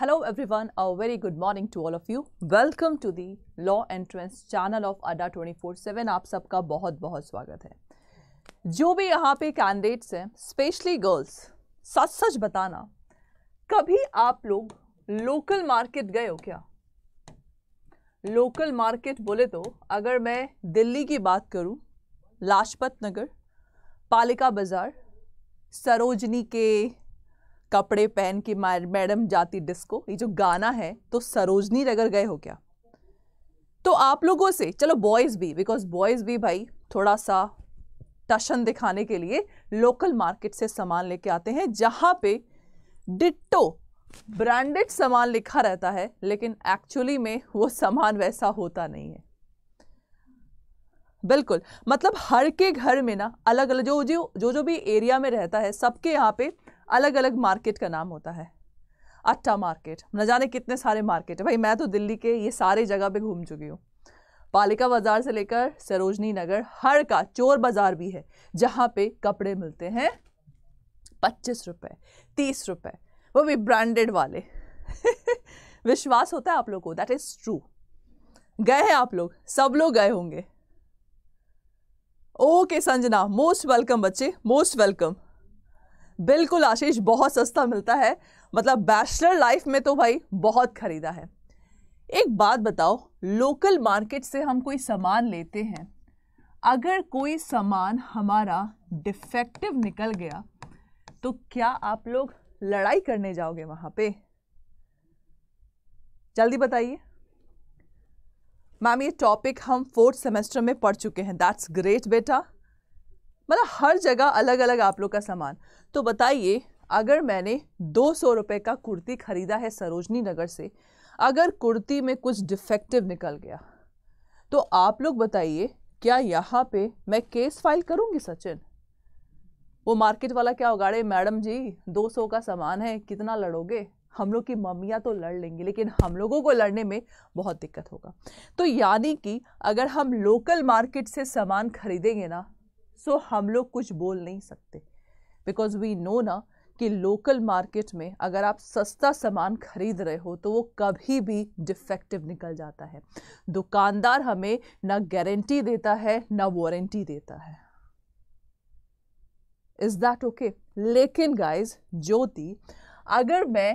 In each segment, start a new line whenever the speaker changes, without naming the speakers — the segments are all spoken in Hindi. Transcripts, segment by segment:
Hello Hello a very good morning to all of you welcome to the law entrance channel of Adda twenty four seven आप सबका बहुत बहुत स्वागत है जो भी यहाँ पे कैंडिडेट्स हैं स्पेशली गर्ल्स सच सच बताना कभी आप लोग लोकल मार्केट गए हो क्या लोकल मार्केट बोले तो अगर मैं दिल्ली की बात करूँ लाजपत नगर पालिका बाज़ार सरोजनी के कपड़े पहन के मैडम जाती डिस्को ये जो गाना है तो सरोजनी नगर गए हो क्या तो आप लोगों से चलो बॉयज़ भी बिकॉज बॉयज़ भी भाई थोड़ा सा टशन दिखाने के लिए लोकल मार्केट से सामान लेके आते हैं जहाँ पे डिट्टो ब्रांडेड सामान लिखा रहता है लेकिन एक्चुअली में वो सामान वैसा होता नहीं है बिल्कुल मतलब हर के घर में ना अलग अलग जो जो जो जो भी एरिया में रहता है सबके यहाँ पे अलग अलग मार्केट का नाम होता है अट्टा मार्केट न जाने कितने सारे मार्केट है भाई मैं तो दिल्ली के ये सारे जगह पे घूम चुकी हूँ पालिका बाज़ार से लेकर सरोजनी नगर हर का चोर बाज़ार भी है जहाँ पे कपड़े मिलते हैं पच्चीस रुपये तीस रुपये वो भी ब्रांडेड वाले विश्वास होता है आप लोग को दैट इज़ ट्रू गए हैं आप लोग सब लोग गए होंगे ओके संजना मोस्ट वेलकम बच्चे मोस्ट वेलकम बिल्कुल आशीष बहुत सस्ता मिलता है मतलब बैचलर लाइफ में तो भाई बहुत खरीदा है एक बात बताओ लोकल मार्केट से हम कोई सामान लेते हैं अगर कोई सामान हमारा डिफेक्टिव निकल गया तो क्या आप लोग लड़ाई करने जाओगे वहाँ पे जल्दी बताइए मैम ये टॉपिक हम फोर्थ सेमेस्टर में पढ़ चुके हैं दैट्स ग्रेट बेटा मतलब हर जगह अलग अलग आप लोग का सामान तो बताइए अगर मैंने दो सौ रुपये का कुर्ती ख़रीदा है सरोजनी नगर से अगर कुर्ती में कुछ डिफेक्टिव निकल गया तो आप लोग बताइए क्या यहाँ पे मैं केस फाइल करूँगी सचिन वो मार्केट वाला क्या उगाड़े मैडम जी 200 का सामान है कितना लड़ोगे हम लोग की मम्मियाँ तो लड़ लेंगी लेकिन हम लोगों को लड़ने में बहुत दिक्कत होगा तो यानी कि अगर हम लोकल मार्केट से सामान खरीदेंगे ना सो so, हम लोग कुछ बोल नहीं सकते बिकॉज वी नो ना कि लोकल मार्केट में अगर आप सस्ता सामान खरीद रहे हो तो वो कभी भी डिफेक्टिव निकल जाता है दुकानदार हमें ना गारंटी देता है ना वारंटी देता है इज दैट ओके लेकिन गाइज ज्योति अगर मैं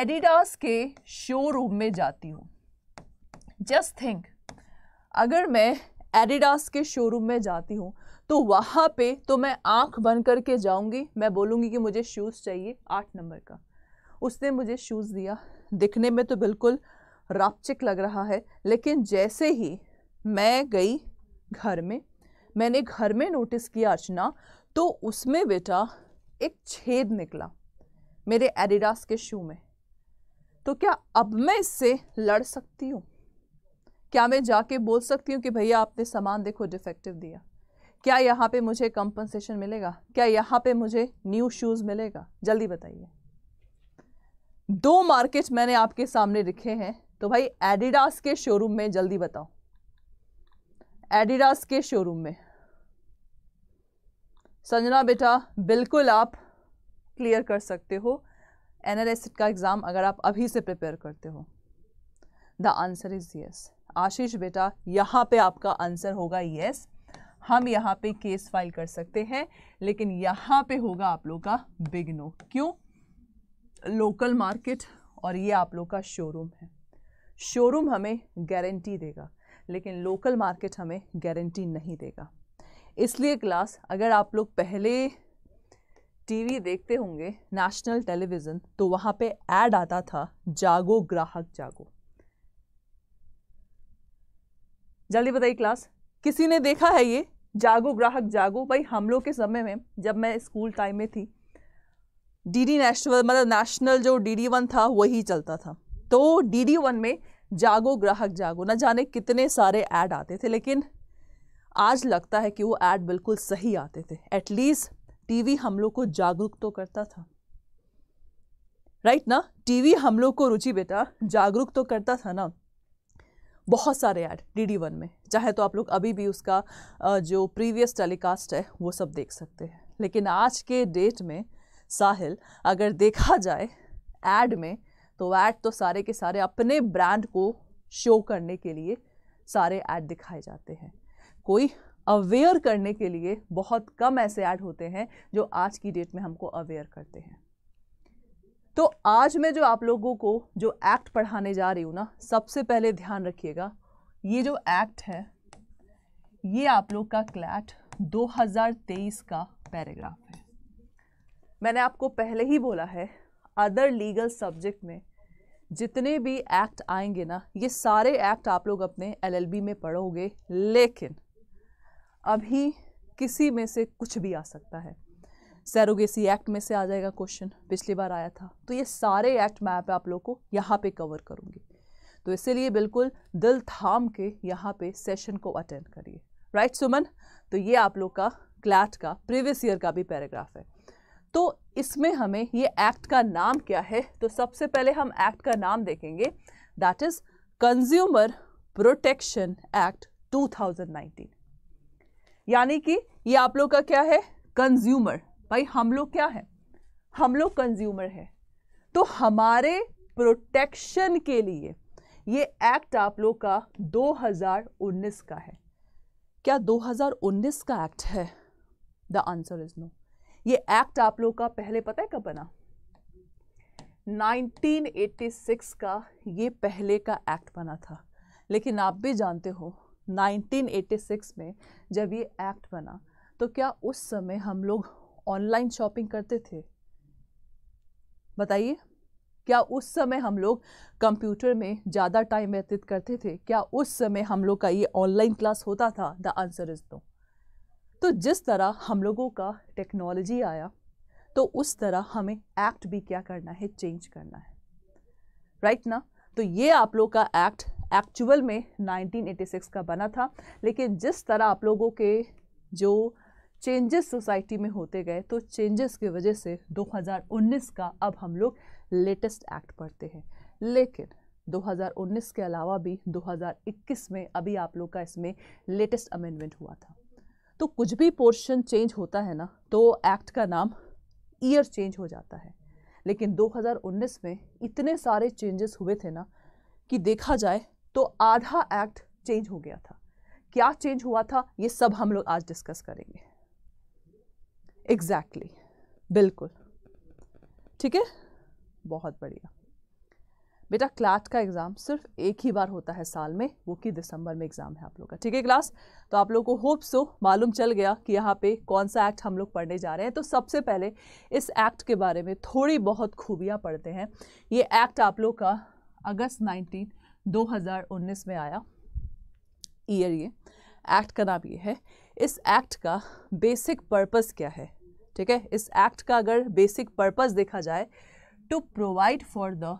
एडिडास के शोरूम में जाती हूँ जस्ट थिंक अगर मैं एडिडास के शोरूम में जाती हूँ तो वहाँ पे तो मैं आंख बंद करके जाऊँगी मैं बोलूँगी कि मुझे शूज़ चाहिए आठ नंबर का उसने मुझे शूज़ दिया दिखने में तो बिल्कुल रापचिक लग रहा है लेकिन जैसे ही मैं गई घर में मैंने घर में नोटिस किया अर्चना तो उसमें बेटा एक छेद निकला मेरे एडिडास के शू में तो क्या अब मैं इससे लड़ सकती हूँ क्या मैं जाके बोल सकती हूँ कि भैया आपने सामान देखो डिफेक्टिव दिया क्या यहाँ पे मुझे कंपनसेशन मिलेगा क्या यहाँ पे मुझे न्यू शूज़ मिलेगा जल्दी बताइए दो मार्केट मैंने आपके सामने लिखे हैं तो भाई एडिडास के शोरूम में जल्दी बताओ एडिडास के शोरूम में संजना बेटा बिल्कुल आप क्लियर कर सकते हो एन का एग्ज़ाम अगर आप अभी से प्रिपेयर करते हो the answer is yes Ashish बेटा यहाँ पे आपका आंसर होगा यस yes. हम यहाँ पे केस फाइल कर सकते हैं लेकिन यहाँ पे होगा आप लोग का बिग नो क्यों लोकल मार्केट और ये आप लोग का शोरूम है शोरूम हमें गारंटी देगा लेकिन लोकल मार्केट हमें गारंटी नहीं देगा इसलिए क्लास अगर आप लोग पहले टीवी देखते होंगे नेशनल टेलीविज़न तो वहाँ पे ऐड आता था जागो ग्राहक जागो जल्दी बताइए क्लास किसी ने देखा है ये जागो ग्राहक जागो भाई हम लोग के समय में जब मैं स्कूल टाइम में थी डीडी नेशनल मतलब नेशनल जो डीडी वन था वही चलता था तो डीडी वन में जागो ग्राहक जागो ना जाने कितने सारे ऐड आते थे लेकिन आज लगता है कि वो ऐड बिल्कुल सही आते थे एटलीस्ट टीवी हम लोग को जागरूक तो करता था राइट right ना टीवी हम लोग को रुचि बेटा जागरूक तो करता था ना बहुत सारे ऐड डी डी वन में चाहे तो आप लोग अभी भी उसका जो प्रीवियस टेलीकास्ट है वो सब देख सकते हैं लेकिन आज के डेट में साहिल अगर देखा जाए ऐड में तो ऐड तो सारे के सारे अपने ब्रांड को शो करने के लिए सारे ऐड दिखाए जाते हैं कोई अवेयर करने के लिए बहुत कम ऐसे ऐड होते हैं जो आज की डेट में हमको अवेयर करते हैं तो आज मैं जो आप लोगों को जो एक्ट पढ़ाने जा रही हूँ ना सबसे पहले ध्यान रखिएगा ये जो एक्ट है ये आप लोग का क्लैट 2023 का पैराग्राफ है मैंने आपको पहले ही बोला है अदर लीगल सब्जेक्ट में जितने भी एक्ट आएंगे ना ये सारे एक्ट आप लोग अपने एलएलबी में पढ़ोगे लेकिन अभी किसी में से कुछ भी आ सकता है सैरोगेसी एक्ट में से आ जाएगा क्वेश्चन पिछली बार आया था तो ये सारे एक्ट मैं आप लोग को यहाँ पे कवर करूँगी तो इसीलिए बिल्कुल दिल थाम के यहाँ पे सेशन को अटेंड करिए राइट सुमन तो ये आप लोग का क्लैट का प्रीवियस ईयर का भी पैराग्राफ है तो इसमें हमें ये एक्ट का नाम क्या है तो सबसे पहले हम एक्ट का नाम देखेंगे that is consumer protection act 2019 यानी कि ये आप लोग का क्या है कंज्यूमर भाई हम लोग क्या है हम लोग कंज्यूमर है तो हमारे प्रोटेक्शन के लिए ये एक्ट आप लोग का 2019 का है क्या 2019 का एक्ट है द आंसर इज नो ये एक्ट आप लोग का पहले पता है कब बना 1986 का ये पहले का एक्ट बना था लेकिन आप भी जानते हो 1986 में जब ये एक्ट बना तो क्या उस समय हम लोग ऑनलाइन शॉपिंग करते थे बताइए क्या उस समय हम लोग कंप्यूटर में ज़्यादा टाइम व्यतीत करते थे क्या उस समय हम लोग का ये ऑनलाइन क्लास होता था द आंसर इज़ नो तो जिस तरह हम लोगों का टेक्नोलॉजी आया तो उस तरह हमें एक्ट भी क्या करना है चेंज करना है राइट right ना तो ये आप लोग का एक्ट एक्चुअल में 1986 का बना था लेकिन जिस तरह आप लोगों के जो चेंजेस सोसाइटी में होते गए तो चेंजेस की वजह से 2019 का अब हम लोग लेटेस्ट एक्ट पढ़ते हैं लेकिन 2019 के अलावा भी 2021 में अभी आप लोग का इसमें लेटेस्ट अमेंडमेंट हुआ था तो कुछ भी पोर्शन चेंज होता है ना तो एक्ट का नाम ईयर चेंज हो जाता है लेकिन 2019 में इतने सारे चेंजेस हुए थे ना कि देखा जाए तो आधा एक्ट चेंज हो गया था क्या चेंज हुआ था ये सब हम लोग आज डिस्कस करेंगे एग्जैक्टली exactly, बिल्कुल ठीक है बहुत बढ़िया बेटा क्लाट का एग्ज़ाम सिर्फ एक ही बार होता है साल में वो कि दिसंबर में एग्ज़ाम है आप लोग का ठीक है क्लास तो आप लोग को होप सो मालूम चल गया कि यहाँ पे कौन सा एक्ट हम लोग पढ़ने जा रहे हैं तो सबसे पहले इस एक्ट के बारे में थोड़ी बहुत खूबियाँ पढ़ते हैं ये एक्ट आप लोग का अगस्त नाइनटीन उन्नीस में आया ईयर ये एक्ट का नाम ये है इस एक्ट का बेसिक पर्पज़ क्या है ठीक है इस एक्ट का अगर बेसिक पर्पज़ देखा जाए to provide for the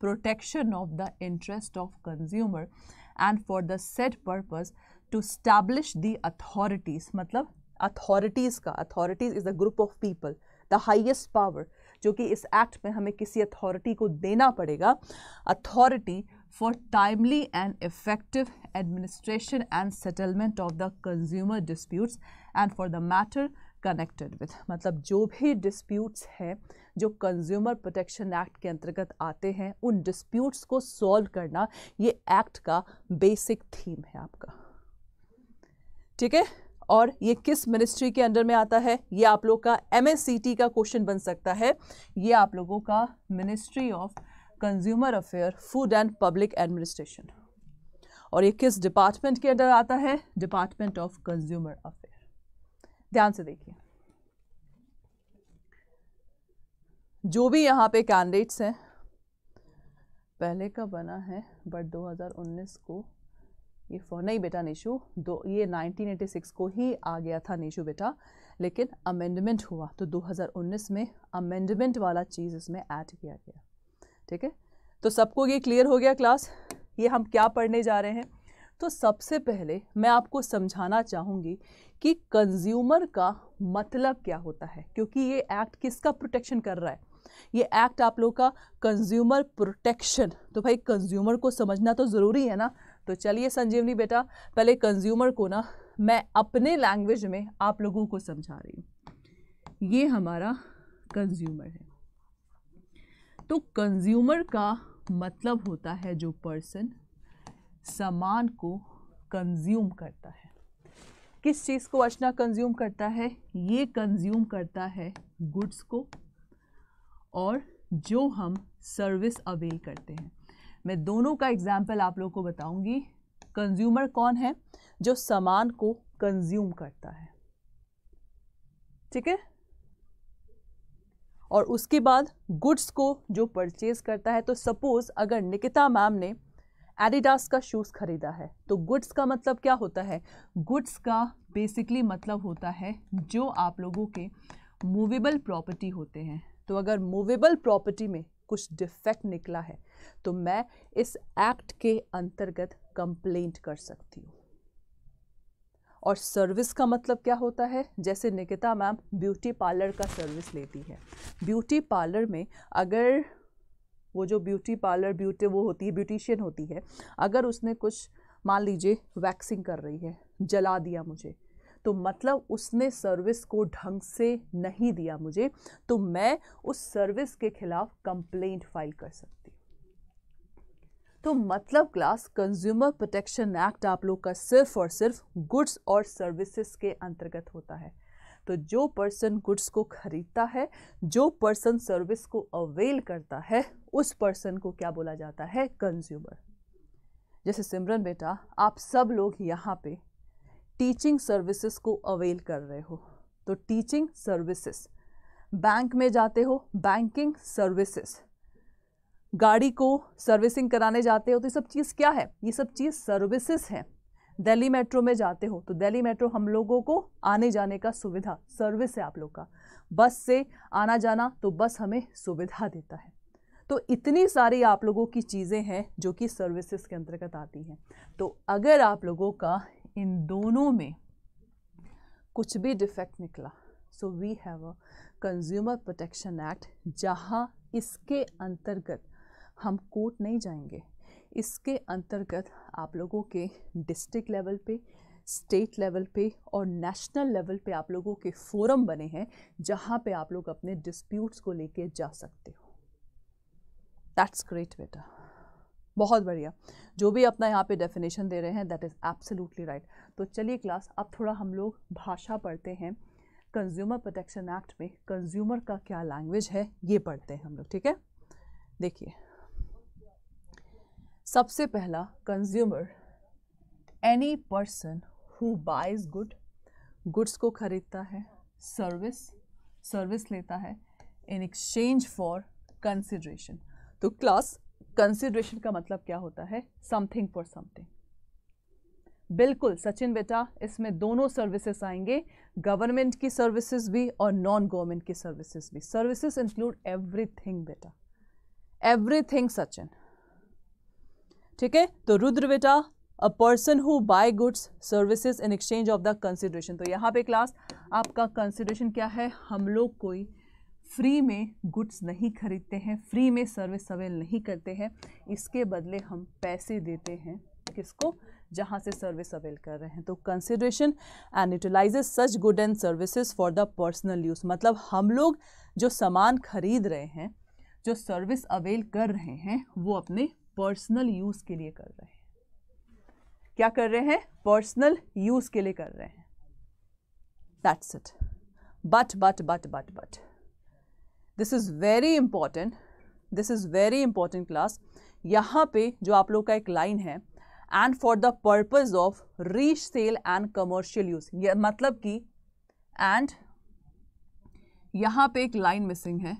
protection of the interest of consumer and for the set purpose to stablish the authorities मतलब अथॉरिटीज़ का authorities is the group of people the highest power जो कि इस एक्ट में हमें किसी अथॉरिटी को देना पड़ेगा authority for timely and effective administration and settlement of the consumer disputes and for the matter connected with मतलब जो भी डिस्प्यूट्स हैं जो कंज्यूमर प्रोटेक्शन एक्ट के अंतर्गत आते हैं उन डिस्प्यूट्स को सॉल्व करना ये एक्ट का बेसिक थीम है आपका ठीक है और ये किस मिनिस्ट्री के अंडर में आता है ये आप लोग का एम का क्वेश्चन बन सकता है ये आप लोगों का ministry of consumer affair food and public administration और ये किस डिपार्टमेंट के अंडर आता है डिपार्टमेंट ऑफ कंज्यूमर अफेयर ध्यान से देखिए जो भी यहाँ पे कैंडिडेट्स हैं पहले का बना है बट 2019 को ये फॉर नहीं बेटा निशु दो ये 1986 को ही आ गया था निशु बेटा लेकिन अमेंडमेंट हुआ तो 2019 में अमेंडमेंट वाला चीज़ इसमें ऐड किया गया ठीक है तो सबको ये क्लियर हो गया क्लास ये हम क्या पढ़ने जा रहे हैं तो सबसे पहले मैं आपको समझाना चाहूँगी कि कंज्यूमर का मतलब क्या होता है क्योंकि ये एक्ट किसका प्रोटेक्शन कर रहा है ये एक्ट आप लोग का कंज्यूमर प्रोटेक्शन तो भाई कंज्यूमर को समझना तो ज़रूरी है ना तो चलिए संजीवनी बेटा पहले कंज्यूमर को ना मैं अपने लैंग्वेज में आप लोगों को समझा रही हूँ ये हमारा कंज्यूमर है तो कंज्यूमर का मतलब होता है जो पर्सन सामान को कंज्यूम करता है किस चीज़ को अचना कंज्यूम करता है ये कंज्यूम करता है गुड्स को और जो हम सर्विस अवेल करते हैं मैं दोनों का एग्जाम्पल आप लोगों को बताऊंगी कंज्यूमर कौन है जो सामान को कंज्यूम करता है ठीक है और उसके बाद गुड्स को जो परचेज करता है तो सपोज़ अगर निकिता मैम ने एडिडास का शूज़ खरीदा है तो गुड्स का मतलब क्या होता है गुड्स का बेसिकली मतलब होता है जो आप लोगों के मूवेबल प्रॉपर्टी होते हैं तो अगर मूवेबल प्रॉपर्टी में कुछ डिफेक्ट निकला है तो मैं इस एक्ट के अंतर्गत कंप्लेंट कर सकती हूँ और सर्विस का मतलब क्या होता है जैसे निकिता मैम ब्यूटी पार्लर का सर्विस लेती है ब्यूटी पार्लर में अगर वो जो ब्यूटी पार्लर ब्यूटी वो होती है ब्यूटिशियन होती है अगर उसने कुछ मान लीजिए वैक्सिंग कर रही है जला दिया मुझे तो मतलब उसने सर्विस को ढंग से नहीं दिया मुझे तो मैं उस सर्विस के खिलाफ कंप्लेंट फाइल कर सकती हूँ तो मतलब क्लास कंज्यूमर प्रोटेक्शन एक्ट आप लोग का सिर्फ और सिर्फ गुड्स और सर्विसेज के अंतर्गत होता है तो जो पर्सन गुड्स को खरीदता है जो पर्सन सर्विस को अवेल करता है उस पर्सन को क्या बोला जाता है कंज्यूमर जैसे सिमरन बेटा आप सब लोग यहाँ पे टीचिंग सर्विसेज को अवेल कर रहे हो तो टीचिंग सर्विसेज बैंक में जाते हो बैंकिंग सर्विसेज गाड़ी को सर्विसिंग कराने जाते हो तो ये सब चीज़ क्या है ये सब चीज़ सर्विसेज हैं दिल्ली मेट्रो में जाते हो तो दिल्ली मेट्रो हम लोगों को आने जाने का सुविधा सर्विस है आप लोग का बस से आना जाना तो बस हमें सुविधा देता है तो इतनी सारी आप लोगों की चीज़ें हैं जो कि सर्विसेज के अंतर्गत आती हैं तो अगर आप लोगों का इन दोनों में कुछ भी डिफेक्ट निकला so we have a consumer protection act जहाँ इसके अंतर्गत हम कोर्ट नहीं जाएंगे इसके अंतर्गत आप लोगों के डिस्ट्रिक्ट लेवल पे स्टेट लेवल पे और नेशनल लेवल पे आप लोगों के फोरम बने हैं जहाँ पे आप लोग अपने डिस्प्यूट्स को लेके जा सकते हो दैट्स ग्रेट बेटा बहुत बढ़िया जो भी अपना यहाँ पे डेफिनेशन दे रहे हैं दैट इज़ एब्सोल्युटली राइट तो चलिए क्लास अब थोड़ा हम लोग भाषा पढ़ते हैं कंज्यूमर प्रोटेक्शन एक्ट में कंज्यूमर का क्या लैंग्वेज है ये पढ़ते हैं हम लोग ठीक है देखिए सबसे पहला consumer any person who buys good goods को खरीदता है सर्विस सर्विस लेता है इन एक्सचेंज फॉर कंसिड्रेशन तो क्लास कंसिड्रेशन का मतलब क्या होता है समथिंग फॉर समथिंग बिल्कुल सचिन बेटा इसमें दोनों सर्विसेज आएंगे गवर्नमेंट की सर्विसेज भी और नॉन गवर्नमेंट की सर्विसेज भी सर्विसेज इंक्लूड एवरीथिंग बेटा एवरीथिंग सचिन ठीक है तो रुद्र बेटा a person who buy goods services in exchange of the consideration तो यहाँ पे क्लास आपका कंसिडरेशन क्या है हम लोग कोई फ्री में गुड्स नहीं खरीदते हैं फ्री में सर्विस अवेल नहीं करते हैं इसके बदले हम पैसे देते हैं किसको जहाँ से सर्विस अवेल कर रहे हैं तो consideration and utilises such good and services for the personal use मतलब हम लोग जो सामान खरीद रहे हैं जो सर्विस अवेल कर रहे हैं वो अपने पर्सनल यूज के लिए कर रहे हैं क्या कर रहे हैं पर्सनल यूज के लिए कर रहे हैं that's it but but but but but this is very important this is very important class यहां पे जो आप लोग का एक लाइन है and for the purpose of resale and commercial use मतलब कि एंड यहां पे एक लाइन मिसिंग है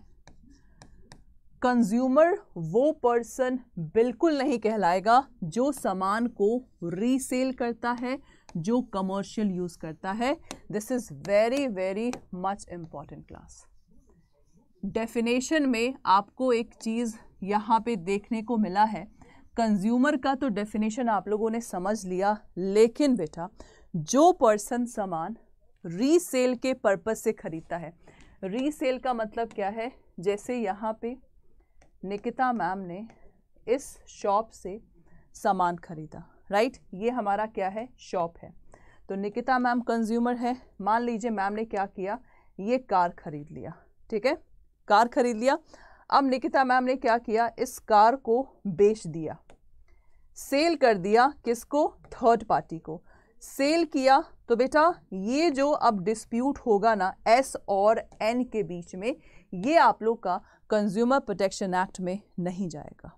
कंज्यूमर वो पर्सन बिल्कुल नहीं कहलाएगा जो सामान को रीसेल करता है जो कमर्शियल यूज़ करता है this is very very much important class definition में आपको एक चीज़ यहाँ पे देखने को मिला है कंज्यूमर का तो डेफिनेशन आप लोगों ने समझ लिया लेकिन बेटा जो पर्सन सामान रीसेल के पर्पज़ से ख़रीदता है रीसेल का मतलब क्या है जैसे यहाँ पे निकिता मैम ने इस शॉप से सामान खरीदा राइट ये हमारा क्या है शॉप है तो निकिता मैम कंज्यूमर है मान लीजिए मैम ने क्या किया ये कार खरीद लिया ठीक है कार खरीद लिया अब निकिता मैम ने क्या किया इस कार को बेच दिया सेल कर दिया किसको थर्ड पार्टी को सेल किया तो बेटा ये जो अब डिस्प्यूट होगा ना एस और एन के बीच में ये आप लोग का कंज्यूमर प्रोटेक्शन एक्ट में नहीं जाएगा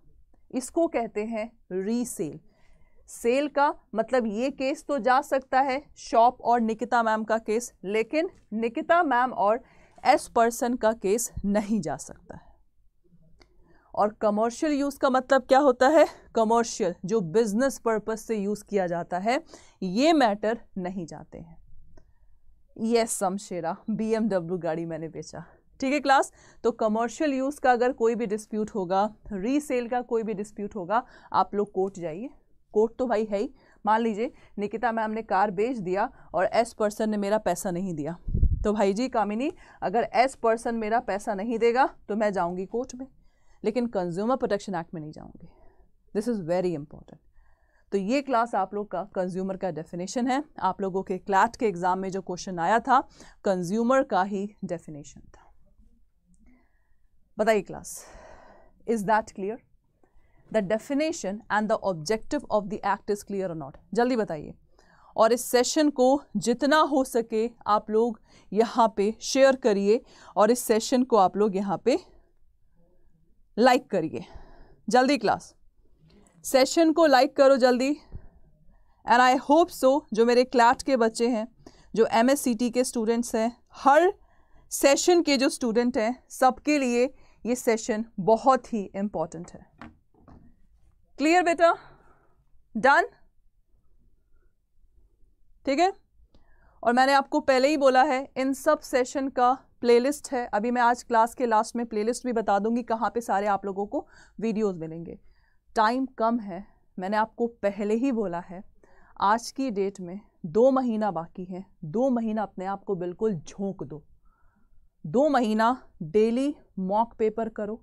इसको कहते हैं रीसेल सेल का मतलब ये केस तो जा सकता है शॉप और निकिता मैम का केस लेकिन निकिता मैम और एस पर्सन का केस नहीं जा सकता है और कमर्शियल यूज़ का मतलब क्या होता है कमर्शियल जो बिजनेस पर्पस से यूज़ किया जाता है ये मैटर नहीं जाते हैं यस yes, समशेरा बीएमडब्ल्यू गाड़ी मैंने बेचा ठीक है क्लास तो कमर्शियल यूज़ का अगर कोई भी डिस्प्यूट होगा रीसेल का कोई भी डिस्प्यूट होगा आप लोग कोर्ट जाइए कोर्ट तो भाई है ही मान लीजिए निकिता मैम ने कार बेच दिया और एस पर्सन ने मेरा पैसा नहीं दिया तो भाई जी कामिनी अगर एस पर्सन मेरा पैसा नहीं देगा तो मैं जाऊंगी कोर्ट में लेकिन कंज्यूमर प्रोटेक्शन एक्ट में नहीं जाऊंगी दिस इज़ वेरी इंपॉर्टेंट तो ये क्लास आप लोग का कंज्यूमर का डेफिनेशन है आप लोगों के क्लैट के एग्ज़ाम में जो क्वेश्चन आया था कंज्यूमर का ही डेफिनेशन था बताइए class is that clear the definition and the objective of the act is clear और नॉट जल्दी बताइए और इस सेशन को जितना हो सके आप लोग यहाँ पे शेयर करिए और इस सेशन को आप लोग यहाँ पे लाइक करिए जल्दी क्लास सेशन को लाइक करो जल्दी एंड आई होप सो जो मेरे क्लाट के बच्चे हैं जो एम के स्टूडेंट्स हैं हर सेशन के जो स्टूडेंट हैं सबके लिए ये सेशन बहुत ही इंपॉर्टेंट है क्लियर बेटा डन ठीक है और मैंने आपको पहले ही बोला है इन सब सेशन का प्लेलिस्ट है अभी मैं आज क्लास के लास्ट में प्लेलिस्ट भी बता दूंगी कहाँ पे सारे आप लोगों को वीडियोस मिलेंगे टाइम कम है मैंने आपको पहले ही बोला है आज की डेट में दो महीना बाकी है दो महीना अपने आप को बिल्कुल झोंक दो दो महीना डेली मॉक पेपर करो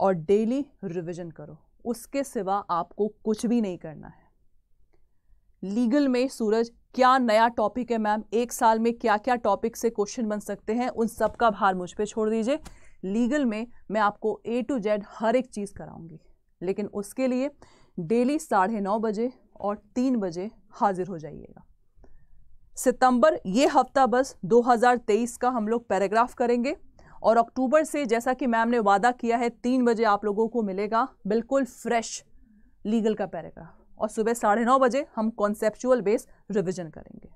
और डेली रिवीजन करो उसके सिवा आपको कुछ भी नहीं करना है लीगल में सूरज क्या नया टॉपिक है मैम एक साल में क्या क्या टॉपिक से क्वेश्चन बन सकते हैं उन सब का भार मुझ पे छोड़ दीजिए लीगल में मैं आपको ए टू जेड हर एक चीज़ कराऊंगी लेकिन उसके लिए डेली साढ़े नौ बजे और तीन बजे हाजिर हो जाइएगा सितंबर ये हफ्ता बस 2023 का हम लोग पैराग्राफ करेंगे और अक्टूबर से जैसा कि मैम ने वादा किया है तीन बजे आप लोगों को मिलेगा बिल्कुल फ्रेश लीगल का पैराग्राफ और सुबह साढ़े नौ बजे हम कॉन्सेप्चुअल बेस रिविजन करेंगे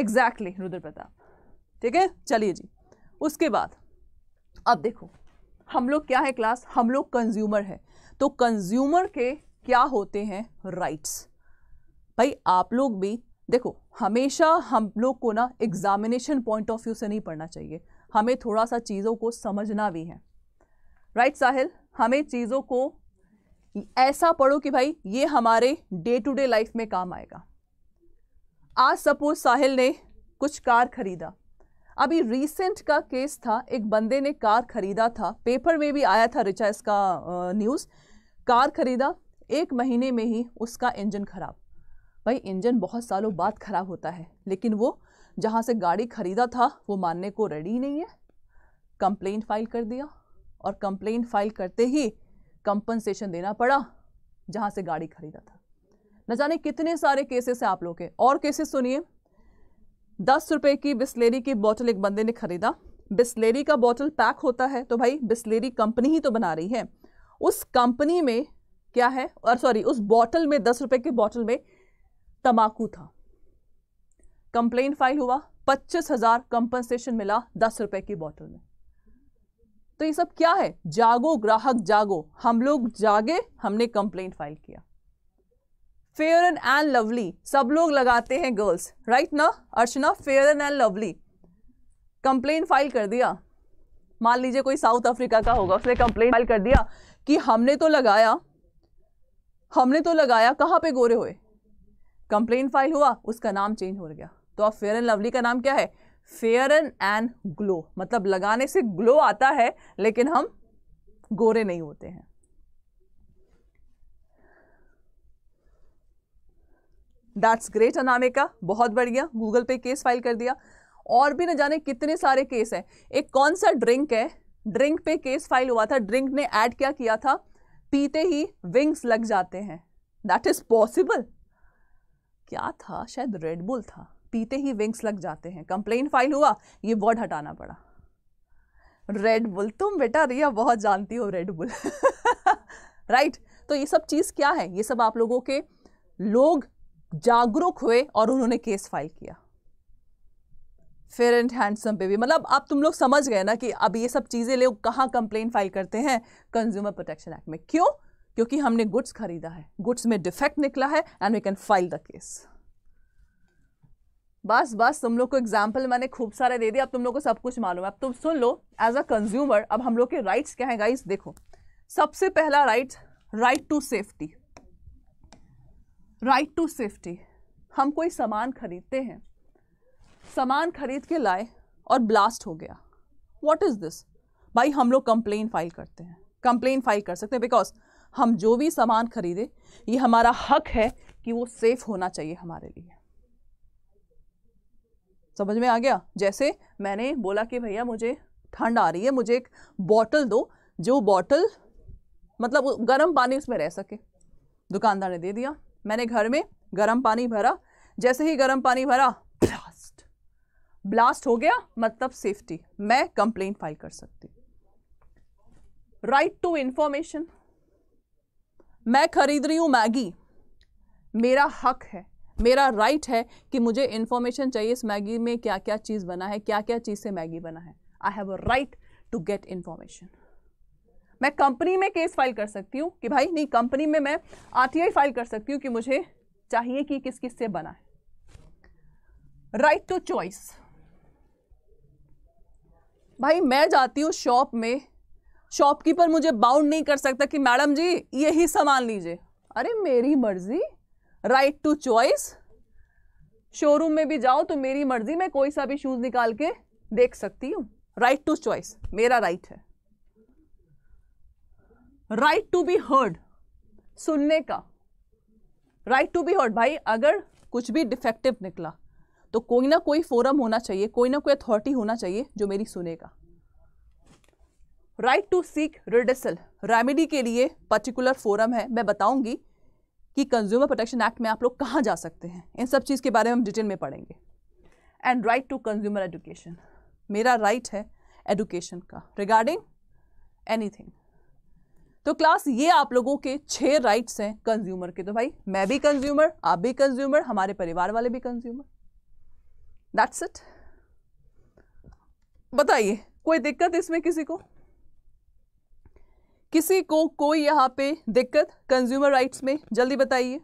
एग्जैक्टली exactly, रुद्र प्रताप ठीक है चलिए जी उसके बाद अब देखो हम लोग क्या है क्लास हम लोग कंज्यूमर है तो कंज्यूमर के क्या होते हैं राइट्स भाई आप लोग भी देखो हमेशा हम लोग को ना एग्जामिनेशन पॉइंट ऑफ व्यू से नहीं पढ़ना चाहिए हमें थोड़ा सा चीज़ों को समझना भी है राइट right, साहिल हमें चीज़ों को ऐसा पढ़ो कि भाई ये हमारे डे टू डे लाइफ में काम आएगा आज सपोज साहिल ने कुछ कार खरीदा अभी रीसेंट का केस था एक बंदे ने कार खरीदा था पेपर में भी आया था रिचा इसका न्यूज़ कार खरीदा एक महीने में ही उसका इंजन ख़राब भाई इंजन बहुत सालों बाद ख़राब होता है लेकिन वो जहाँ से गाड़ी खरीदा था वो मानने को रेडी नहीं है कंप्लेन फाइल कर दिया और कंप्लेंट फाइल करते ही कंपनसेशन देना पड़ा जहाँ से गाड़ी खरीदा था न जाने कितने सारे केसेस हैं आप लोग के और केसेस सुनिए दस रुपये की बिस्लेरी की बोतल एक बंदे ने खरीदा बिस्लेरी का बोतल पैक होता है तो भाई बिस्लेरी कंपनी ही तो बना रही है उस कंपनी में क्या है और सॉरी उस बोतल में दस रुपये की बोतल में तम्बाकू था कंप्लेन फाइल हुआ पच्चीस हजार कंपनसेशन मिला दस रुपए की बॉटल में तो ये सब क्या है जागो ग्राहक जागो हम लोग जागे हमने कंप्लेन फाइल किया फेयर एंड एंड लवली सब लोग लगाते हैं गर्ल्स राइट ना Archana fair and and lovely complain file कर दिया मान लीजिए कोई साउथ अफ्रीका का होगा उसने कंप्लेन फाइल कर दिया कि हमने तो लगाया हमने तो लगाया कहाँ पे गोरे हुए कंप्लेन फाइल हुआ उसका नाम चेंज हो गया तो अब फेयर एंड लवली का नाम क्या है फेयर एंड एंड ग्लो मतलब लगाने से ग्लो आता है लेकिन हम गोरे नहीं होते हैं दैट्स ग्रेट अनामिका बहुत बढ़िया गूगल पे केस फाइल कर दिया और भी न जाने कितने सारे केस हैं एक कौन सा ड्रिंक है ड्रिंक पे केस फाइल हुआ था ड्रिंक ने ऐड क्या किया था पीते ही विंग्स लग जाते हैं दैट इज पॉसिबल क्या था शायद रेडबुल था पीते ही विंग्स लग जाते हैं कंप्लेन फाइल हुआ ये वर्ड हटाना पड़ा रेड बुल तुम बेटा रिया बहुत जानती हो रेड बुल राइट तो ये सब चीज़ क्या है ये सब आप लोगों के लोग जागरूक हुए और उन्होंने केस फाइल किया फेयर एंड हैंडसम पे भी मतलब आप तुम लोग समझ गए ना कि अब ये सब चीज़ें लोग कहाँ कंप्लेन फाइल करते हैं कंज्यूमर प्रोटेक्शन एक्ट में क्यों क्योंकि हमने गुड्स खरीदा है गुड्स में डिफेक्ट निकला है and we can file the case बस बस तुम लोग को एग्जाम्पल मैंने खूब सारे दे दिए अब तुम लोग को सब कुछ मालूम है अब तुम सुन लो एज अ कंज्यूमर अब हम लोग के राइट्स क्या है गाइस देखो सबसे पहला right right to safety right to safety हम कोई सामान खरीदते हैं सामान खरीद के लाए और ब्लास्ट हो गया वॉट इज़ दिस भाई हम लोग कंप्लेन फाइल करते हैं कंप्लेन फाइल कर सकते हैं बिकॉज हम जो भी सामान खरीदे ये हमारा हक है कि वो सेफ़ होना चाहिए हमारे लिए समझ में आ गया जैसे मैंने बोला कि भैया मुझे ठंड आ रही है मुझे एक बॉटल दो जो बॉटल मतलब गर्म पानी उसमें रह सके दुकानदार ने दे दिया मैंने घर में गर्म पानी भरा जैसे ही गर्म पानी भरा ब्लास्ट ब्लास्ट हो गया मतलब सेफ्टी मैं कंप्लेन फाइल कर सकती राइट टू इंफॉर्मेशन मैं खरीद रही हूँ मैगी मेरा हक है मेरा राइट right है कि मुझे इन्फॉर्मेशन चाहिए इस मैगी में क्या क्या चीज़ बना है क्या क्या चीज़ से मैगी बना है I have a right to get information मैं कंपनी में केस फाइल कर सकती हूँ कि भाई नहीं कंपनी में मैं आर फाइल कर सकती हूँ कि मुझे चाहिए कि किस किस से बना है राइट टू चॉइस भाई मैं जाती हूँ शॉप में शॉपकीपर मुझे बाउंड नहीं कर सकता कि मैडम जी यही सामान लीजिए अरे मेरी मर्जी राइट टू चॉइस शोरूम में भी जाओ तो मेरी मर्जी में कोई सा भी शूज निकाल के देख सकती हूं राइट टू चॉइस मेरा राइट है राइट टू बी हर्ड सुनने का राइट टू बी हर्ड भाई अगर कुछ भी डिफेक्टिव निकला तो कोई ना कोई फोरम होना चाहिए कोई ना कोई अथॉरिटी होना चाहिए जो मेरी सुनेगा right to seek redressal remedy के लिए पर्टिकुलर फोरम है मैं बताऊंगी कि कंज्यूमर प्रोटेक्शन एक्ट में आप लोग कहाँ जा सकते हैं इन सब चीज़ के बारे में हम डिटेल में पढ़ेंगे and right to consumer education मेरा राइट है एजुकेशन का रिगार्डिंग एनीथिंग तो क्लास ये आप लोगों के छह राइट्स हैं कंज्यूमर के तो भाई मैं भी कंज्यूमर आप भी कंज्यूमर हमारे परिवार वाले भी कंज्यूमर दैट्स इट बताइए कोई दिक्कत इसमें किसी को किसी को कोई यहाँ पे दिक्कत कंज्यूमर राइट्स में जल्दी बताइए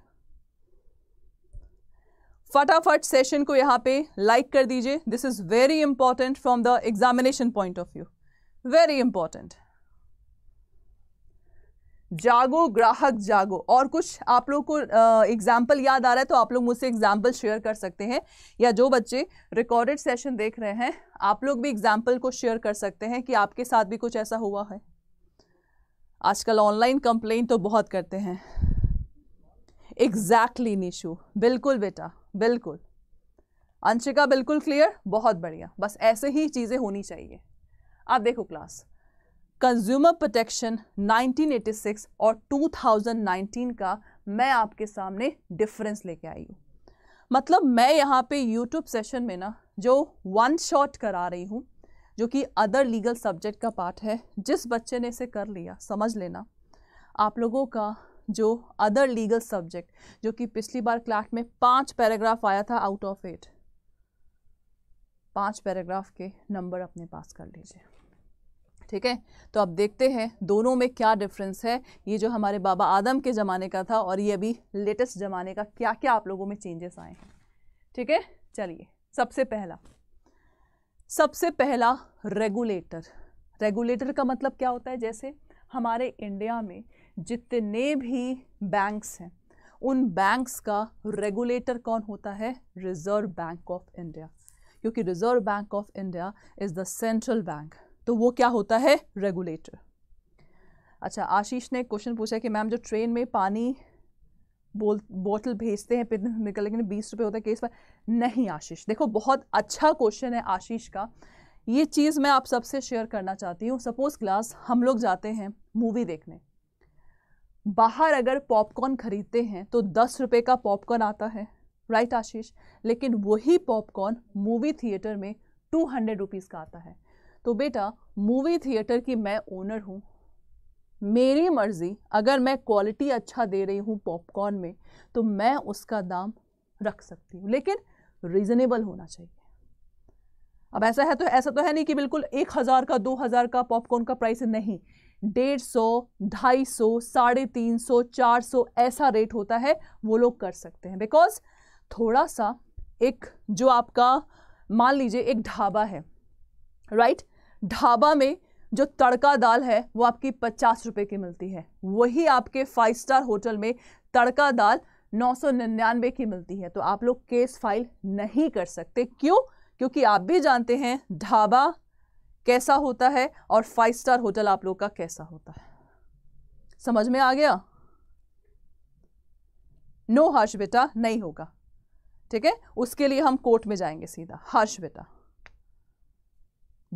फटाफट सेशन को यहाँ पे लाइक कर दीजिए this is very important from the examination point of view very important जागो ग्राहक जागो और कुछ आप लोग को एग्जाम्पल uh, याद आ रहा है तो आप लोग मुझसे एग्जाम्पल शेयर कर सकते हैं या जो बच्चे रिकॉर्डेड सेशन देख रहे हैं आप लोग भी एग्जाम्पल को शेयर कर सकते हैं कि आपके साथ भी कुछ ऐसा हुआ है आजकल ऑनलाइन कंप्लेन तो बहुत करते हैं एग्जैक्टली exactly, निशु बिल्कुल बेटा बिल्कुल अंशिका बिल्कुल क्लियर बहुत बढ़िया बस ऐसे ही चीज़ें होनी चाहिए आप देखो क्लास कंज्यूमर प्रोटेक्शन 1986 और 2019 का मैं आपके सामने डिफरेंस लेके आई हूँ मतलब मैं यहाँ पे यूट्यूब सेशन में ना जो वन शॉट करा रही हूँ जो कि अदर लीगल सब्जेक्ट का पार्ट है जिस बच्चे ने इसे कर लिया समझ लेना आप लोगों का जो अदर लीगल सब्जेक्ट जो कि पिछली बार क्लास में पांच पैराग्राफ आया था आउट ऑफ एट पांच पैराग्राफ के नंबर अपने पास कर लीजिए ठीक है तो अब देखते हैं दोनों में क्या डिफरेंस है ये जो हमारे बाबा आदम के ज़माने का था और ये अभी लेटेस्ट ज़माने का क्या क्या आप लोगों में चेंजेस आए हैं ठीक है चलिए सबसे पहला सबसे पहला रेगुलेटर रेगुलेटर का मतलब क्या होता है जैसे हमारे इंडिया में जितने भी बैंक्स हैं उन बैंक्स का रेगुलेटर कौन होता है रिजर्व बैंक ऑफ इंडिया क्योंकि Reserve Bank of India is the central bank तो वो क्या होता है रेगुलेटर अच्छा आशीष ने क्वेश्चन पूछा कि मैम जो ट्रेन में पानी बोल बोतल भेजते हैं पिकल लेकिन बीस रुपये होता है केस पर नहीं आशीष देखो बहुत अच्छा क्वेश्चन है आशीष का ये चीज़ मैं आप सबसे शेयर करना चाहती हूँ सपोज क्लास हम लोग जाते हैं मूवी देखने बाहर अगर पॉपकॉर्न खरीदते हैं तो दस रुपये का पॉपकॉर्न आता है राइट आशीष लेकिन वही पॉपकॉर्न मूवी थिएटर में टू हंड्रेड रुपीज़ का आता है तो बेटा मूवी थिएटर की मैं ओनर हूँ मेरी मर्ज़ी अगर मैं क्वालिटी अच्छा दे रही हूँ पॉपकॉर्न में तो मैं उसका दाम रख सकती हूँ लेकिन रीज़नेबल होना चाहिए अब ऐसा है तो ऐसा तो है नहीं कि बिल्कुल एक हज़ार का दो हज़ार का पॉपकॉर्न का प्राइस नहीं डेढ़ सौ ढाई सौ साढ़े तीन सौ चार सौ ऐसा रेट होता है वो लोग कर सकते हैं बिकॉज थोड़ा सा एक जो आपका मान लीजिए एक ढाबा है राइट right? ढाबा में जो तड़का दाल है वो आपकी पचास रुपये की मिलती है वही आपके फाइव स्टार होटल में तड़का दाल नौ सौ निन्यानवे की मिलती है तो आप लोग केस फाइल नहीं कर सकते क्यों क्योंकि आप भी जानते हैं ढाबा कैसा होता है और फाइव स्टार होटल आप लोग का कैसा होता है समझ में आ गया नो हर्ष बेटा नहीं होगा ठीक है उसके लिए हम कोर्ट में जाएंगे सीधा हर्ष बेटा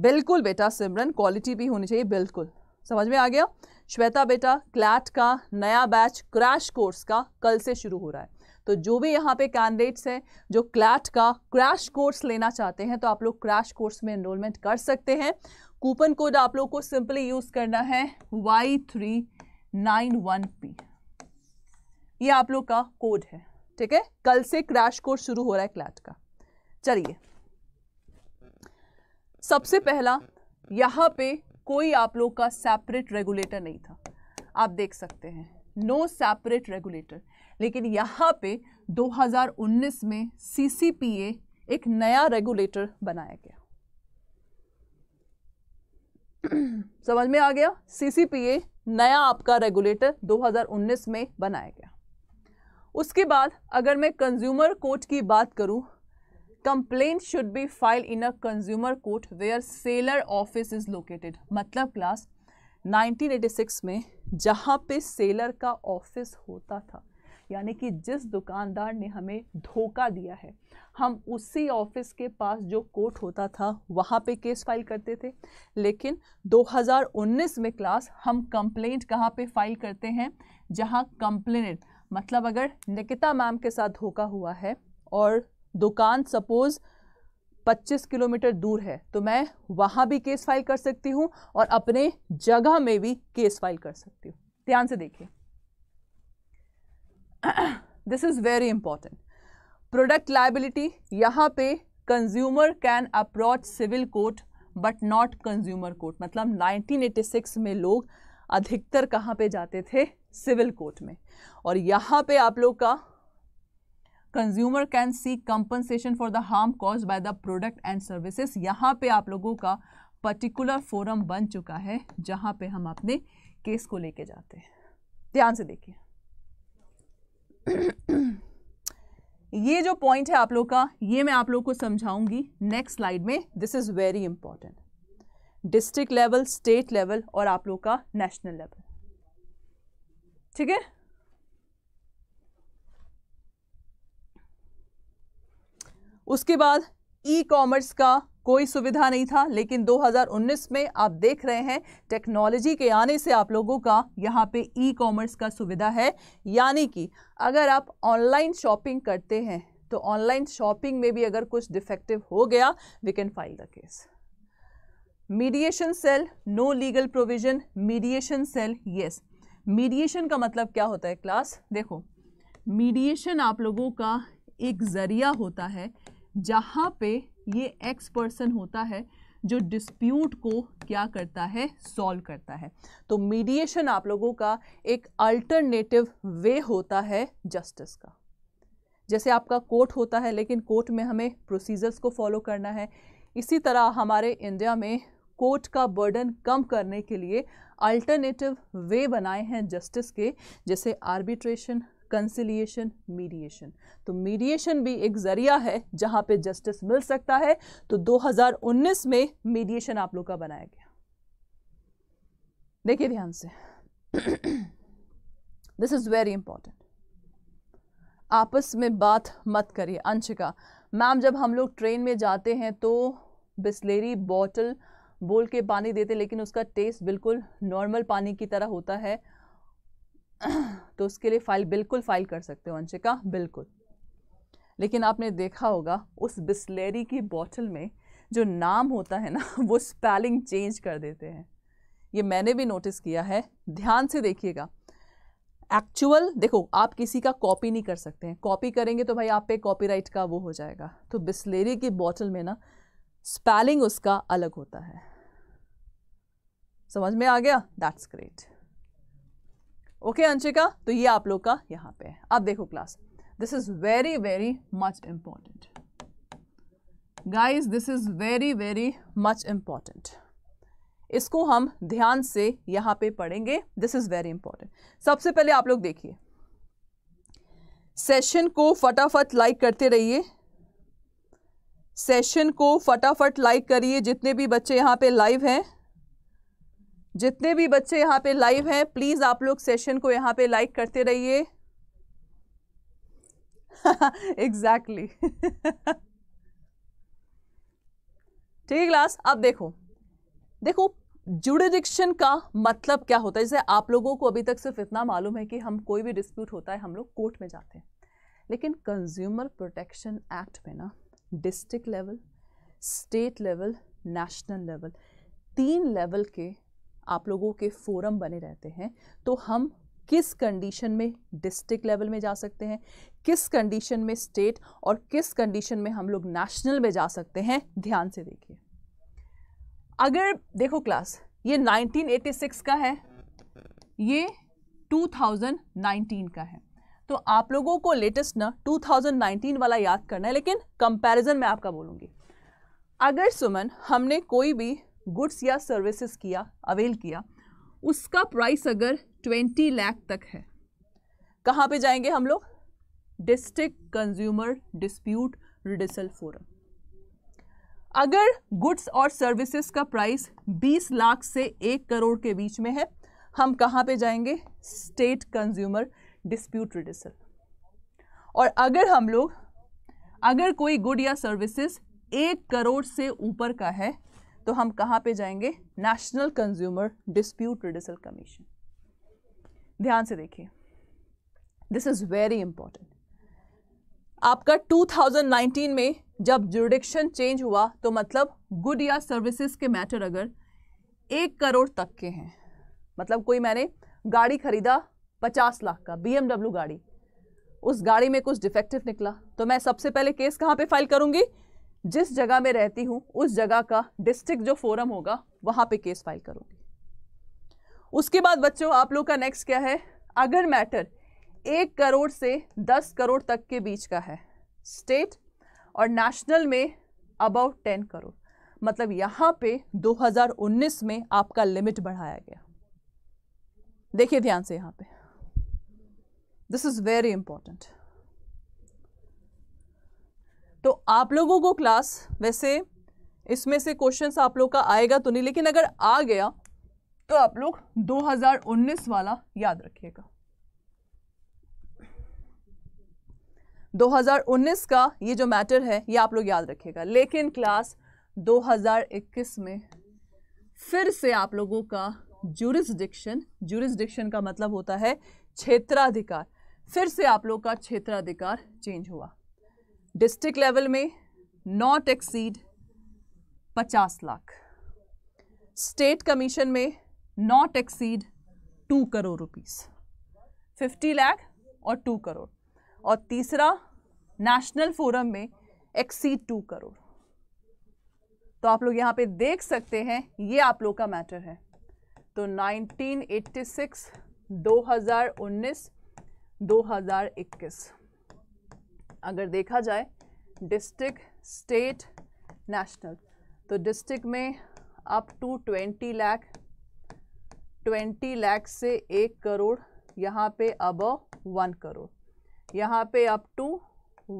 बिल्कुल बेटा सिमरन क्वालिटी भी होनी चाहिए बिल्कुल समझ में आ गया श्वेता बेटा क्लैट का नया बैच क्रैश कोर्स का कल से शुरू हो रहा है तो जो भी यहाँ पे कैंडिडेट्स हैं जो क्लैट का क्रैश कोर्स लेना चाहते हैं तो आप लोग क्रैश कोर्स में एनरोलमेंट कर सकते हैं कूपन कोड आप लोग को सिंपली यूज़ करना है Y three nine one P ये आप लोग का कोड है ठीक है कल से क्रैश कोर्स शुरू हो रहा है क्लैट का चलिए सबसे पहला यहां पे कोई आप लोग का सेपरेट रेगुलेटर नहीं था आप देख सकते हैं नो सेपरेट रेगुलेटर लेकिन यहाँ पे 2019 में सीसीपीए एक नया रेगुलेटर बनाया गया समझ में आ गया सीसीपीए नया आपका रेगुलेटर 2019 में बनाया गया उसके बाद अगर मैं कंज्यूमर कोर्ट की बात करूं complain should be file in a consumer court where seller office is located मतलब क्लास 1986 में जहाँ पे सेलर का ऑफिस होता था यानी कि जिस दुकानदार ने हमें धोखा दिया है हम उसी ऑफिस के पास जो कोर्ट होता था वहाँ पे केस फाइल करते थे लेकिन 2019 में क्लास हम कंप्लेंट कहाँ पे फाइल करते हैं जहाँ कंप्लेनेंट मतलब अगर निकिता मैम के साथ धोखा हुआ है और दुकान सपोज़ 25 किलोमीटर दूर है तो मैं वहां भी केस फाइल कर सकती हूं और अपने जगह में भी केस फाइल कर सकती हूं ध्यान से देखिए this is very important product liability यहां पे consumer can approach civil court but not consumer court मतलब 1986 में लोग अधिकतर कहां पे जाते थे सिविल कोर्ट में और यहां पे आप लोग का consumer can see compensation for the harm cause by the product and services यहाँ पे आप लोगों का पर्टिकुलर फोरम बन चुका है जहाँ पे हम अपने केस को लेके जाते हैं ध्यान से देखिए ये जो पॉइंट है आप लोग का ये मैं आप लोग को समझाऊंगी नेक्स्ट स्लाइड में this is very important district level state level और आप लोग का नेशनल लेवल ठीक है उसके बाद ई कॉमर्स का कोई सुविधा नहीं था लेकिन 2019 में आप देख रहे हैं टेक्नोलॉजी के आने से आप लोगों का यहाँ पे ई कॉमर्स का सुविधा है यानी कि अगर आप ऑनलाइन शॉपिंग करते हैं तो ऑनलाइन शॉपिंग में भी अगर कुछ डिफेक्टिव हो गया we can file the case mediation cell no legal provision mediation cell yes mediation का मतलब क्या होता है क्लास देखो मीडिएशन आप लोगों का एक ज़रिया होता है जहाँ पे ये एक्स पर्सन होता है जो डिस्प्यूट को क्या करता है सॉल्व करता है तो मीडिएशन आप लोगों का एक अल्टरनेटिव वे होता है जस्टिस का जैसे आपका कोर्ट होता है लेकिन कोर्ट में हमें प्रोसीजर्स को फॉलो करना है इसी तरह हमारे इंडिया में कोर्ट का बर्डन कम करने के लिए अल्टरनेटिव वे बनाए हैं जस्टिस के जैसे आर्बिट्रेशन कंसिलिएशन मीडिएशन तो मीडिएशन भी एक ज़रिया है जहां पे जस्टिस मिल सकता है तो 2019 में मीडिएशन आप लोग का बनाया गया देखिए ध्यान से दिस इज़ वेरी इंपॉर्टेंट आपस में बात मत करिए अंशिका मैम जब हम लोग ट्रेन में जाते हैं तो बिस्लेरी बॉटल बोल के पानी देते लेकिन उसका टेस्ट बिल्कुल नॉर्मल पानी की तरह होता है तो उसके लिए फाइल बिल्कुल फाइल कर सकते हो अंशिका बिल्कुल लेकिन आपने देखा होगा उस बिस्लेरी की बॉटल में जो नाम होता है ना वो स्पेलिंग चेंज कर देते हैं ये मैंने भी नोटिस किया है ध्यान से देखिएगा एक्चुअल देखो आप किसी का कॉपी नहीं कर सकते हैं कॉपी करेंगे तो भाई आप पे कॉपीराइट का वो हो जाएगा तो बिस्लेरी की बॉटल में ना स्पेलिंग उसका अलग होता है समझ में आ गया दैट्स ग्रेट ओके अंशिका तो ये आप लोग का यहाँ पे है अब देखो class this is very very much important guys this is very very much important इसको हम ध्यान से यहाँ पे पढ़ेंगे दिस इज वेरी इंपॉर्टेंट सबसे पहले आप लोग देखिए सेशन को फटाफट लाइक करते रहिए सेशन को फटाफट लाइक करिए जितने भी बच्चे यहाँ पे लाइव हैं जितने भी बच्चे यहाँ पे लाइव हैं प्लीज़ आप लोग सेशन को यहाँ पे लाइक करते रहिए एग्जैक्टली ठीक है क्लास अब देखो देखो जुडिडिक्शन का मतलब क्या होता है जैसे आप लोगों को अभी तक सिर्फ इतना मालूम है कि हम कोई भी डिस्प्यूट होता है हम लोग कोर्ट में जाते हैं लेकिन कंज्यूमर प्रोटेक्शन एक्ट में ना district level state level national level तीन लेवल के आप लोगों के फोरम बने रहते हैं तो हम किस कंडीशन में डिस्ट्रिक्ट लेवल में जा सकते हैं किस कंडीशन में स्टेट और किस कंडीशन में हम लोग नेशनल में जा सकते हैं ध्यान से देखिए अगर देखो क्लास ये 1986 का है ये 2019 का है तो आप लोगों को लेटेस्ट ना 2019 वाला याद करना है लेकिन कंपैरिजन में आपका बोलूँगी अगर सुमन हमने कोई भी गुड्स या सर्विसेज किया अवेल किया उसका प्राइस अगर ट्वेंटी लाख तक है कहाँ पे जाएंगे हम लोग district consumer dispute redressal forum अगर गुड्स और सर्विसेज का प्राइस 20 लाख से एक करोड़ के बीच में है हम कहाँ पे जाएंगे स्टेट कंज्यूमर डिस्प्यूट रिडिसल और अगर हम लोग अगर कोई गुड या सर्विसेज एक करोड़ से ऊपर का है तो हम कहाँ पे जाएंगे national consumer dispute redressal commission ध्यान से देखिए दिस इज़ वेरी इंपॉर्टेंट आपका 2019 में जब जुडिक्शन चेंज हुआ तो मतलब गुड या सर्विसेज के मैटर अगर एक करोड़ तक के हैं मतलब कोई मैंने गाड़ी खरीदा पचास लाख का बी गाड़ी उस गाड़ी में कुछ डिफेक्टिव निकला तो मैं सबसे पहले केस कहाँ पे फाइल करूँगी जिस जगह में रहती हूँ उस जगह का डिस्ट्रिक्ट जो फोरम होगा वहाँ पे केस फाइल करूँगी उसके बाद बच्चों आप लोग का नेक्स्ट क्या है अगर मैटर एक करोड़ से दस करोड़ तक के बीच का है स्टेट और नेशनल में अबाउट टेन करोड़ मतलब यहाँ पे 2019 में आपका लिमिट बढ़ाया गया देखिए ध्यान से यहाँ पे दिस इज़ वेरी इंपॉर्टेंट तो आप लोगों को क्लास वैसे इसमें से क्वेश्चन आप लोग का आएगा तो नहीं लेकिन अगर आ गया तो आप लोग 2019 वाला याद रखिएगा 2019 का ये जो मैटर है ये आप लोग याद रखिएगा लेकिन क्लास 2021 में फिर से आप लोगों का जुरिस्डिक्शन जुरिस्डिक्शन का मतलब होता है क्षेत्राधिकार फिर से आप लोग का क्षेत्राधिकार चेंज हुआ डिस्ट्रिक्ट लेवल में नॉट एक्सीड पचास लाख स्टेट कमीशन में not exceed two crore rupees fifty lakh और टू करोड़ और तीसरा नेशनल फोरम में एक्सीड टू करोड़ तो आप लोग यहां पे देख सकते हैं ये आप लोग का मैटर है तो 1986, 2019, 2021 अगर देखा जाए डिस्ट्रिक्ट स्टेट नेशनल तो डिस्ट्रिक्ट में up to twenty lakh twenty lakh से एक करोड़ यहाँ पे अब वन करोड़ यहाँ पे up to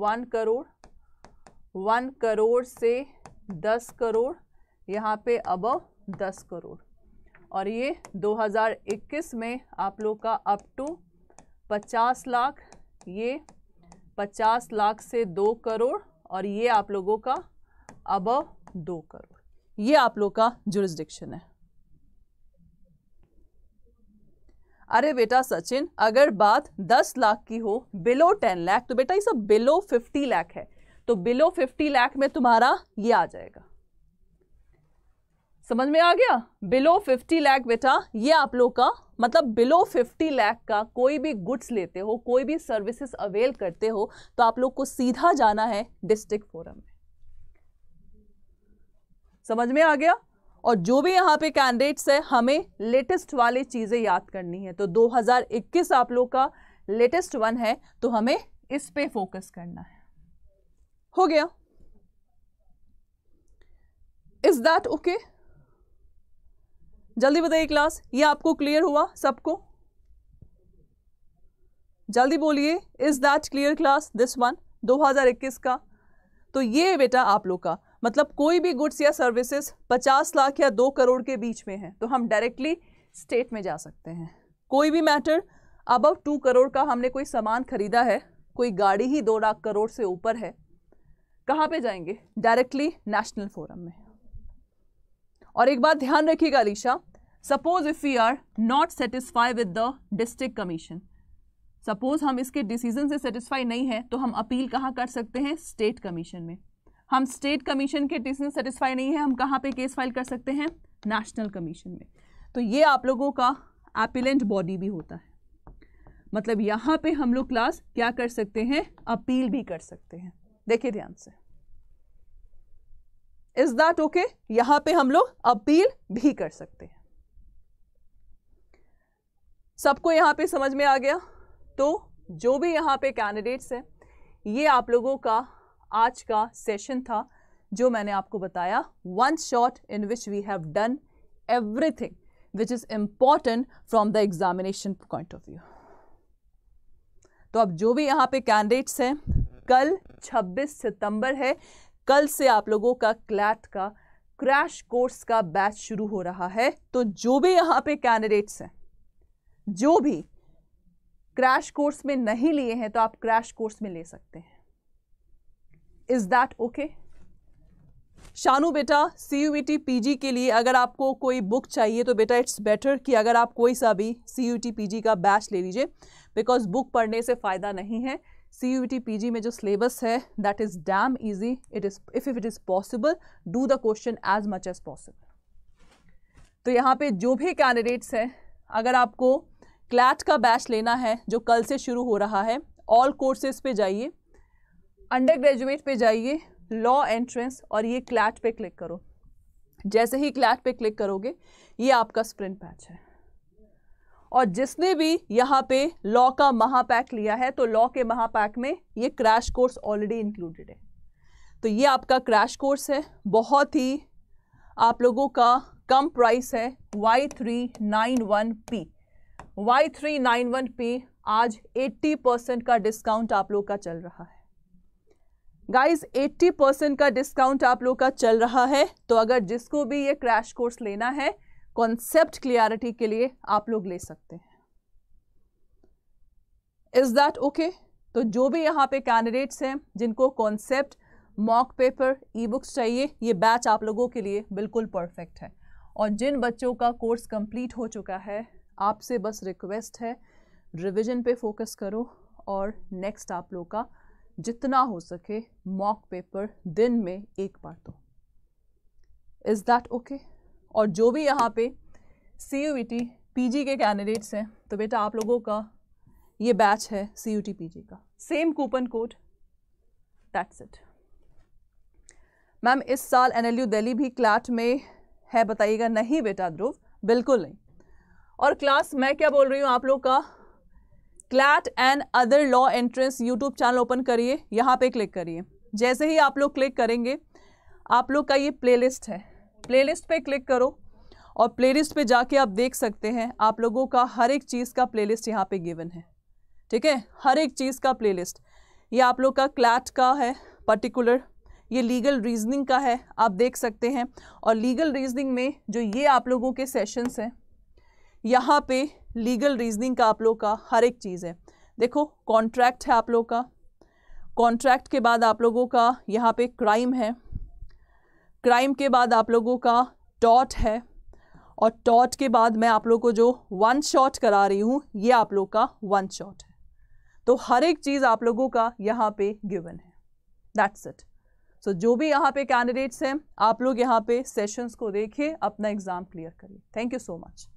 one crore one crore से दस करोड़ यहाँ पे अब दस करोड़ और ये 2021 में आप लोग का अप टू पचास लाख ये पचास लाख से दो करोड़ और ये आप लोगों का अब दो करोड़ ये आप लोग का जुरिस्डिक्शन है अरे बेटा सचिन अगर बात दस लाख की हो बिलो टेन लाख तो बेटा ये सब बिलो फिफ्टी लाख है तो बिलो फिफ्टी लाख में तुम्हारा ये आ जाएगा समझ में आ गया बिलो 50 लाख बेटा ये आप लोग का मतलब बिलो 50 लाख का कोई भी गुड्स लेते हो कोई भी सर्विसेज अवेल करते हो तो आप लोग को सीधा जाना है डिस्ट्रिक्ट फोरम में समझ में आ गया और जो भी यहाँ पे कैंडिडेट्स है हमें लेटेस्ट वाली चीज़ें याद करनी है तो 2021 आप लोग का लेटेस्ट वन है तो हमें इस पे फोकस करना है हो गया इज दैट ओके जल्दी बताइए क्लास ये आपको क्लियर हुआ सबको जल्दी बोलिए is that clear class this one 2021 का तो ये बेटा आप लोग का मतलब कोई भी गुड्स या सर्विसेज 50 लाख या 2 करोड़ के बीच में है तो हम डायरेक्टली स्टेट में जा सकते हैं कोई भी मैटर अब टू करोड़ का हमने कोई सामान खरीदा है कोई गाड़ी ही दो लाख करोड़ से ऊपर है कहाँ पे जाएंगे डायरेक्टली नेशनल फोरम में और एक बात ध्यान रखिएगा Alisha suppose if we are not satisfy with the district commission suppose हम इसके डिसीजन से सेटिस्फाई नहीं है तो हम अपील कहाँ कर सकते हैं स्टेट कमीशन में हम स्टेट कमीशन के डिसीजन सेटिस्फाई नहीं है हम कहाँ पे केस फाइल कर सकते हैं नेशनल कमीशन में तो ये आप लोगों का एपिलेंट बॉडी भी होता है मतलब यहाँ पे हम लोग क्लास क्या कर सकते हैं अपील भी कर सकते हैं देखिए ध्यान से इज दैट ओके यहां पे हम लोग अपील भी कर सकते हैं सबको यहां पे समझ में आ गया तो जो भी यहां पे कैंडिडेट्स हैं ये आप लोगों का आज का सेशन था जो मैंने आपको बताया one shot in which we have done everything which is important from the examination point of view तो अब जो भी यहाँ पे कैंडिडेट्स हैं कल 26 सितंबर है कल से आप लोगों का क्लैट का क्रैश कोर्स का बैच शुरू हो रहा है तो जो भी यहाँ पे कैंडिडेट्स हैं जो भी क्रैश कोर्स में नहीं लिए हैं तो आप क्रैश कोर्स में ले सकते हैं इज दैट ओके शानू बेटा C U T P G के लिए अगर आपको कोई बुक चाहिए तो बेटा इट्स बेटर कि अगर आप कोई सा भी सी यू टी का बैच ले लीजिए बिकॉज बुक पढ़ने से फ़ायदा नहीं है C U T P G में जो सिलेबस है that is damn easy it is if if it is possible do the question as much as possible तो यहाँ पे जो भी कैंडिडेट्स हैं अगर आपको क्लैट का बैच लेना है जो कल से शुरू हो रहा है ऑल कोर्सेज पे जाइए अंडर ग्रेजुएट पे जाइए लॉ एंट्रेंस और ये क्लैट पे क्लिक करो जैसे ही क्लैट पे क्लिक करोगे ये आपका स्प्रिंट बैच है और जिसने भी यहाँ पे लॉ का महापैक लिया है तो लॉ के महापैक में ये क्रैश कोर्स ऑलरेडी इंक्लूडेड है तो ये आपका क्रैश कोर्स है बहुत ही आप लोगों का कम प्राइस है Y three nine one P Y three nine one P आज एट्टी परसेंट का डिस्काउंट आप लोग का चल रहा है गाइज 80 परसेंट का डिस्काउंट आप लोग का चल रहा है तो अगर जिसको भी ये क्रैश कोर्स लेना है कॉन्सेप्ट क्लियरिटी के लिए आप लोग ले सकते हैं इज दैट ओके तो जो भी यहाँ पे कैंडिडेट्स हैं जिनको concept mock paper e books चाहिए ये बैच आप लोगों के लिए बिल्कुल परफेक्ट है और जिन बच्चों का कोर्स कंप्लीट हो चुका है आपसे बस रिक्वेस्ट है रिवीजन पे फोकस करो और नेक्स्ट आप लोग का जितना हो सके मॉक पेपर दिन में एक बार दो इज़ दैट ओके और जो भी यहाँ पे सी यू पी के कैंडिडेट्स हैं तो बेटा आप लोगों का ये बैच है सी यू पीजी का same coupon code that's it ma'am इस साल यू दिल्ली भी क्लाट में है बताइएगा नहीं बेटा ध्रुव बिल्कुल नहीं और क्लास मैं क्या बोल रही हूँ आप लोग का CLAT and other law entrance YouTube channel open करिए यहाँ पे क्लिक करिए जैसे ही आप लोग क्लिक करेंगे आप लोग का ये प्लेलिस्ट है प्लेलिस्ट पे क्लिक करो और प्लेलिस्ट पे जाके आप देख सकते हैं आप लोगों का हर एक चीज़ का प्लेलिस्ट यहाँ पे गिवन है ठीक है हर एक चीज़ का प्लेलिस्ट ये आप लोग का क्लैट का है पर्टिकुलर ये लीगल रीजनिंग का है आप देख सकते हैं और लीगल रीजनिंग में जो ये आप लोगों के सेशंस हैं यहाँ पे लीगल रीजनिंग का आप लोग का हर एक चीज़ है देखो कॉन्ट्रैक्ट है आप लोग का कॉन्ट्रैक्ट के बाद आप लोगों का यहाँ पे क्राइम है क्राइम के बाद आप लोगों का टॉट है और टॉट के बाद मैं आप लोग को जो वन शॉट करा रही हूँ ये आप लोग का वन शॉट है तो हर एक चीज़ आप लोगों का यहाँ पे गिवन है दैट्स इट सो जो भी यहाँ पे कैंडिडेट्स हैं आप लोग यहाँ पे सेशंस को देखिए अपना एग्ज़ाम क्लियर करिए थैंक यू सो मच